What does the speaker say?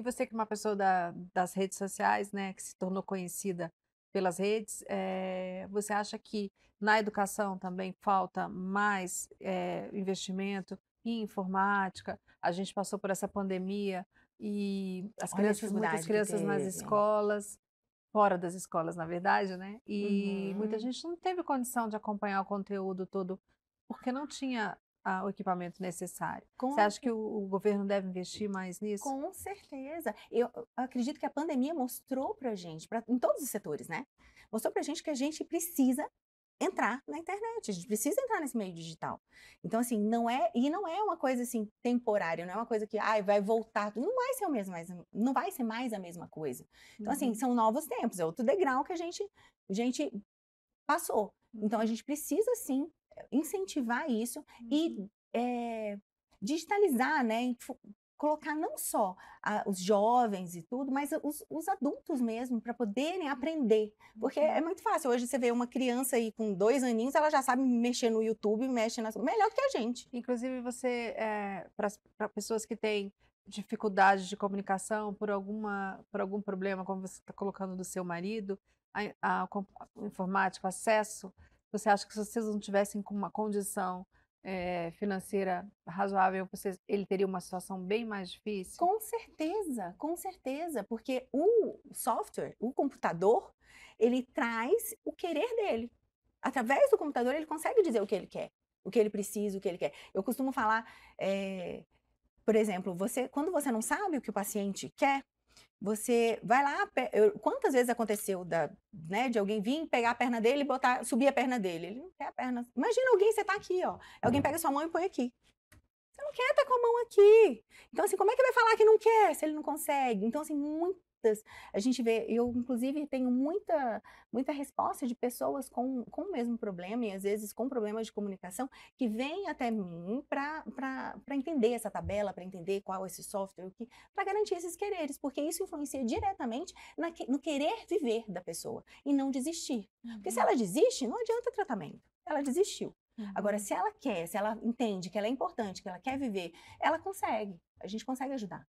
E você que é uma pessoa da, das redes sociais, né, que se tornou conhecida pelas redes, é, você acha que na educação também falta mais é, investimento em informática? A gente passou por essa pandemia e as Olha crianças, muitas crianças nas escolas, fora das escolas, na verdade, né? E uhum. muita gente não teve condição de acompanhar o conteúdo todo porque não tinha o equipamento necessário. Com Você acha que o, o, governo deve investir mais nisso? Com certeza. Eu, acredito que a pandemia mostrou para a gente, pra, em todos os setores, né? Mostrou para a gente que a gente precisa entrar na internet, a gente precisa entrar nesse meio digital. Então, assim, não é, e não é uma coisa assim temporária, não é uma coisa que ai, vai voltar, não vai ser o mesmo, mas não vai ser mais a mesma coisa. Então, assim, uhum. assim, são novos tempos, é outro degrau que a gente, a gente passou. Então a gente precisa sim incentivar isso uhum. e eh, é, digitalizar, né? colocar não só a, os jovens e tudo, mas os, os adultos mesmo, para poderem uhum. aprender. Porque uhum. é muito fácil. Hoje você vê uma criança aí com dois aninhos, ela já sabe mexer no YouTube, mexe nas... melhor que a gente. Inclusive, você, é, para pessoas que têm dificuldades de comunicação por, alguma, por algum problema, como você está colocando do seu marido, a, a, o acesso, você acha que se vocês não tivessem com uma condição é, financeira razoável, vocês, ele teria uma situação bem mais difícil? Com certeza, com certeza, porque o software, o computador, ele traz o querer dele. Através do computador, ele consegue dizer o que ele quer, o que ele precisa, o que ele quer. Eu costumo falar, é, por exemplo, você, quando você não sabe o que o paciente quer, você vai lá, quantas vezes aconteceu da, né, de alguém vir pegar a perna dele e botar, subir a perna dele? Ele não quer a perna. Imagina alguém, você tá aqui, ó. Alguém uhum. pega sua mão e põe aqui. Você não quer estar tá com a mão aqui. Então, assim, como é que vai falar que não quer se ele não consegue? Então, assim, muito a gente vê, eu inclusive tenho muita, muita resposta de pessoas com, com o mesmo problema e às vezes com problemas de comunicação que vêm até mim para entender essa tabela, para entender qual é esse software, para garantir esses quereres, porque isso influencia diretamente na, no querer viver da pessoa e não desistir. Porque se uhum. ela desiste, não adianta tratamento. Ela desistiu. Agora, uhum. se ela quer, se ela entende que ela é importante, que ela quer viver, ela consegue. A gente consegue ajudar.